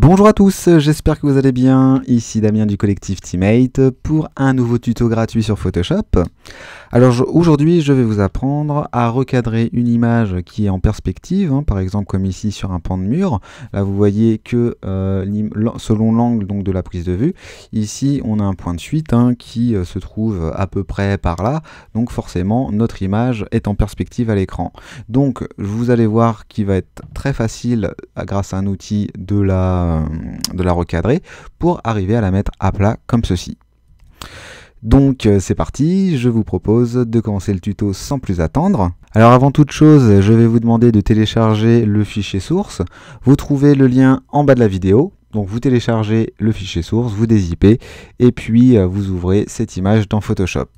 Bonjour à tous, j'espère que vous allez bien. Ici Damien du collectif Teammate pour un nouveau tuto gratuit sur Photoshop. Alors aujourd'hui, je vais vous apprendre à recadrer une image qui est en perspective, hein, par exemple comme ici sur un pan de mur. Là, vous voyez que euh, selon l'angle de la prise de vue, ici on a un point de suite hein, qui euh, se trouve à peu près par là. Donc forcément, notre image est en perspective à l'écran. Donc vous allez voir qu'il va être très facile grâce à un outil de la euh, de la recadrer pour arriver à la mettre à plat comme ceci. Donc euh, c'est parti, je vous propose de commencer le tuto sans plus attendre. Alors avant toute chose, je vais vous demander de télécharger le fichier source. Vous trouvez le lien en bas de la vidéo. Donc vous téléchargez le fichier source, vous dézippez et puis euh, vous ouvrez cette image dans Photoshop.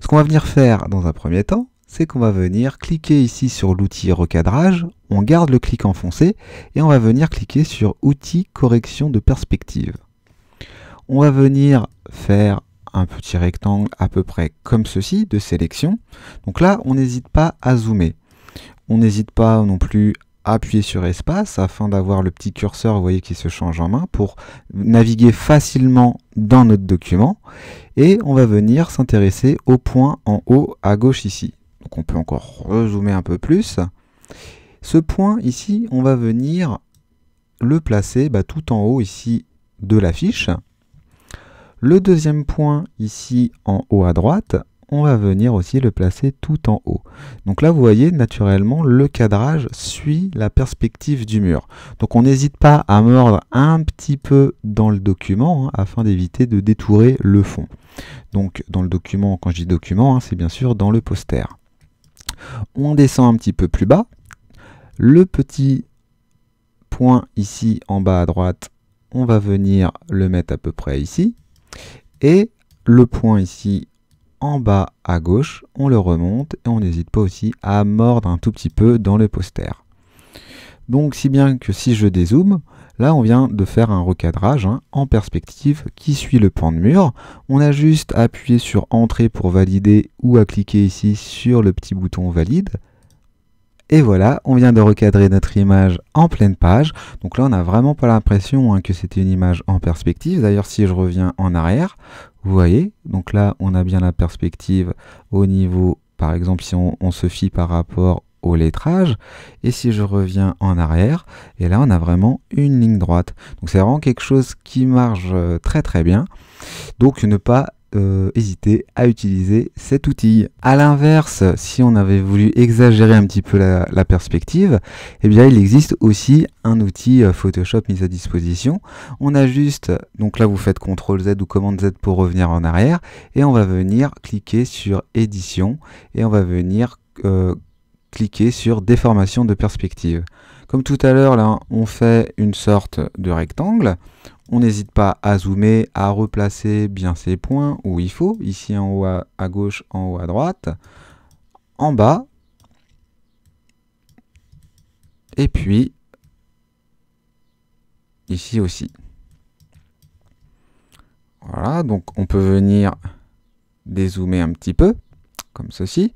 Ce qu'on va venir faire dans un premier temps, c'est qu'on va venir cliquer ici sur l'outil recadrage, on garde le clic enfoncé et on va venir cliquer sur outil correction de perspective. On va venir faire un petit rectangle à peu près comme ceci de sélection. Donc là, on n'hésite pas à zoomer. On n'hésite pas non plus à appuyer sur espace afin d'avoir le petit curseur, vous voyez, qui se change en main pour naviguer facilement dans notre document. Et on va venir s'intéresser au point en haut à gauche ici on peut encore zoomer un peu plus. Ce point ici, on va venir le placer bah, tout en haut ici de l'affiche. Le deuxième point ici en haut à droite, on va venir aussi le placer tout en haut. Donc là, vous voyez, naturellement, le cadrage suit la perspective du mur. Donc on n'hésite pas à mordre un petit peu dans le document hein, afin d'éviter de détourer le fond. Donc dans le document, quand je dis document, hein, c'est bien sûr dans le poster. On descend un petit peu plus bas. Le petit point ici en bas à droite, on va venir le mettre à peu près ici. Et le point ici en bas à gauche, on le remonte et on n'hésite pas aussi à mordre un tout petit peu dans le poster. Donc si bien que si je dézoome, là on vient de faire un recadrage hein, en perspective qui suit le pan de mur. On a juste à appuyer sur Entrée pour valider ou à cliquer ici sur le petit bouton Valide. Et voilà, on vient de recadrer notre image en pleine page. Donc là, on n'a vraiment pas l'impression hein, que c'était une image en perspective. D'ailleurs, si je reviens en arrière, vous voyez, donc là, on a bien la perspective au niveau, par exemple, si on, on se fie par rapport au lettrage. Et si je reviens en arrière, et là on a vraiment une ligne droite. Donc c'est vraiment quelque chose qui marche euh, très très bien. Donc ne pas euh, hésiter à utiliser cet outil. à l'inverse, si on avait voulu exagérer un petit peu la, perspective, et eh bien il existe aussi un outil euh, Photoshop mis à disposition. On a juste donc là vous faites CTRL Z ou commande Z pour revenir en arrière, et on va venir cliquer sur édition, et on va venir euh, cliquer sur déformation de perspective. Comme tout à l'heure, là, on fait une sorte de rectangle. On n'hésite pas à zoomer, à replacer bien ces points où il faut, ici en haut à gauche, en haut à droite, en bas, et puis ici aussi. Voilà, donc on peut venir dézoomer un petit peu, comme ceci.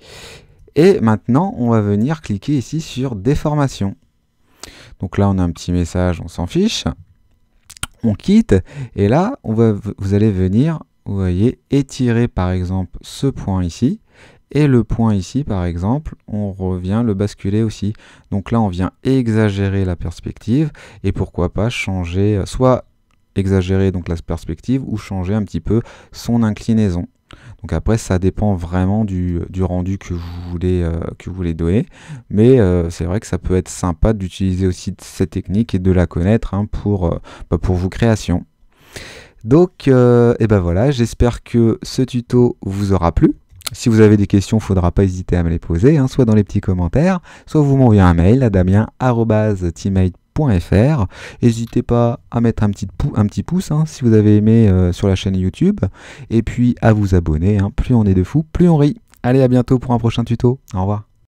Et maintenant, on va venir cliquer ici sur déformation. Donc là, on a un petit message, on s'en fiche. On quitte. Et là, on va, vous allez venir, vous voyez, étirer par exemple ce point ici. Et le point ici, par exemple, on revient le basculer aussi. Donc là, on vient exagérer la perspective et pourquoi pas changer, euh, soit exagérer donc la perspective ou changer un petit peu son inclinaison. Donc après, ça dépend vraiment du, rendu que vous voulez, euh, que vous voulez donner. Mais euh, c'est vrai que ça peut être sympa d'utiliser aussi cette technique et de la connaître hein, pour, euh, bah, pour vos créations. Donc, et ben voilà, j'espère que ce tuto vous aura plu. Si vous avez des questions, il ne faudra pas hésiter à me les poser, hein, soit dans les petits commentaires, soit vous m'envoyez un mail à damien.teammate.com N'hésitez pas à mettre un petit, un petit pouce hein, si vous avez aimé euh, sur la chaîne YouTube. Et puis à vous abonner. Hein. Plus on est de fous, plus on rit. Allez, à bientôt pour un prochain tuto. Au revoir.